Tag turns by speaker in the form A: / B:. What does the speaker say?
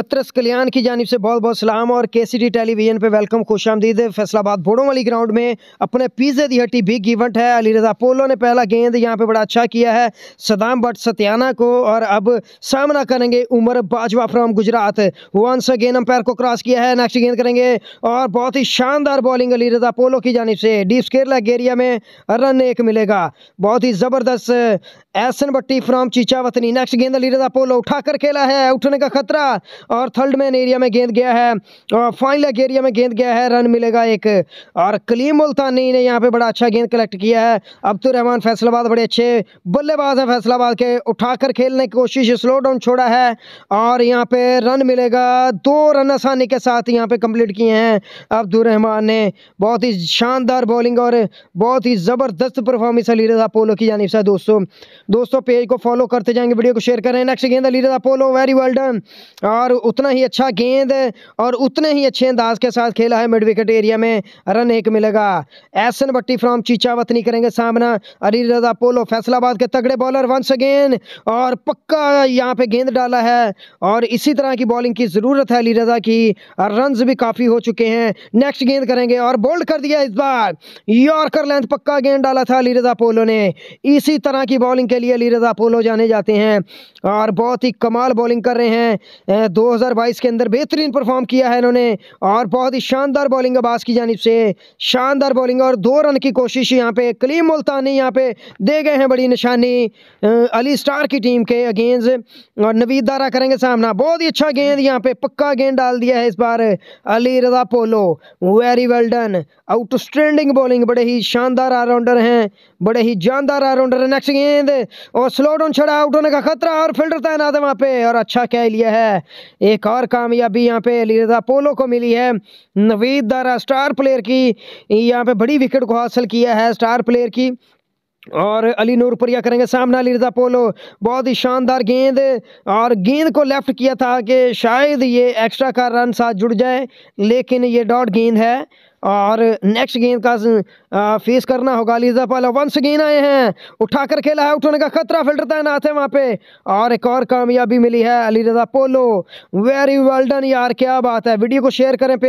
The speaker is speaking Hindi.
A: पत्रस कल्याण की जानब से बहुत बहुत सलाम और के सी डी टेलीविजन पर वेलकम खुश आमदीद फैसलाबाद बोड़ों वाली ग्राउंड में अपने पीजे दी हट्टी बिग इवेंट है अली रजा पोलो ने पहला गेंद यहाँ पे बड़ा अच्छा किया है सदाम भट्ट सत्याना को और अब सामना करेंगे Umar Bajwa from Gujrat once again umpire को क्रॉस किया है नेक्स्ट गेंद करेंगे और बहुत ही शानदार बॉलिंग अली रजा पोलो की जानब से डीप स्केर लैग एरिया में रन एक मिलेगा बहुत ही ज़बरदस्त एसन बट्टी फ्रॉम चीचा वतनी नेक्स्ट गेंद अली रजा पोलो उठाकर खेला है उठने का खतरा और थर्ड मैन एरिया में गेंद गया है और फाइनल एरिया में गेंद गया है रन मिलेगा एक और कलीम मुल्तानी ने यहाँ पे बड़ा अच्छा गेंद कलेक्ट किया है अब्दुलरहमान फैसलाबाद बड़े अच्छे बल्लेबाज हैं फैसलाबाद के उठाकर खेलने की कोशिश स्लो डाउन छोड़ा है और यहाँ पे रन मिलेगा दो रन आसानी के साथ यहाँ पे कंप्लीट किए हैं अब्दुलरहमान ने बहुत ही शानदार बॉलिंग और बहुत ही ज़बरदस्त परफॉर्मेंस अली रजा पोलो की जानी से दोस्तों दोस्तों पेज को फॉलो करते जाएंगे वीडियो को शेयर करें नेक्स्ट गेंद अली रजा पोलो वेरी वेल डन और और उतना ही अच्छा गेंद और उतने ही अच्छे अंदाज के साथ खेला है मिड विकेट एरिया में रन एक मिलेगा एसन बट्टी फ्रॉम चीचावतनी करेंगे सामना अली रजा पोलो फैसलाबाद के तगड़े बॉलर वंस अगेन और पक्का यहाँ पे गेंद डाला है और इसी तरह की बॉलिंग की ज़रूरत है अली रजा की रन भी काफ़ी हो चुके हैं नेक्स्ट गेंद करेंगे और बोल्ड कर दिया इस बार यॉर्कर लेंथ पक्का गेंद डाला था अली रजा पोलो ने इसी तरह की बॉलिंग के लिए अली रजा पोलो जाने जाते हैं और बहुत ही कमाल बॉलिंग कर रहे हैं 2022 के अंदर बेहतरीन परफॉर्म किया है इन्होंने और बहुत ही शानदार बॉलिंग अब्बास की जानब से शानदार बॉलिंग और दो रन की कोशिश यहाँ पे कलीम मुल्तानी यहाँ पे दे गए हैं बड़ी निशानी अली स्टार की टीम के अगेंस्ट और नवीद दारा करेंगे सामना बहुत ही अच्छा गेंद यहाँ पे पक्का गेंद डाल दिया है इस बार अली रजा पोलो very well done outstanding bowling बड़े ही शानदार ऑलराउंडर हैं बड़े ही जानदार ऑलराउंडर है नेक्स्ट गेंद और स्लो डाउन छड़ा आउट होने का खतरा और फील्डर तैनात है वहाँ पे और अच्छा कह लिया है एक और कामयाबी यहाँ पे अलीरजा पोलो को मिली है नवीद दारा स्टार प्लेयर की यहाँ पे बड़ी विकेट को हासिल किया है स्टार प्लेयर की और अली नूरपुरिया करेंगे सामना अली रजा पोलो बहुत ही शानदार गेंद और गेंद को लेफ्ट किया था कि शायद ये एक्स्ट्रा का रन साथ जुड़ जाए लेकिन ये डॉट गेंद है और नेक्स्ट गेंद का फेस करना होगा लीजा पाला वंस गेंद आए हैं उठा कर खेला है उठाने का खतरा फिल्टर तैनात है वहाँ पे और एक और कामयाबी मिली है अली रजा पोलो वेरी वेल डन यार क्या बात है वीडियो को शेयर करें पेज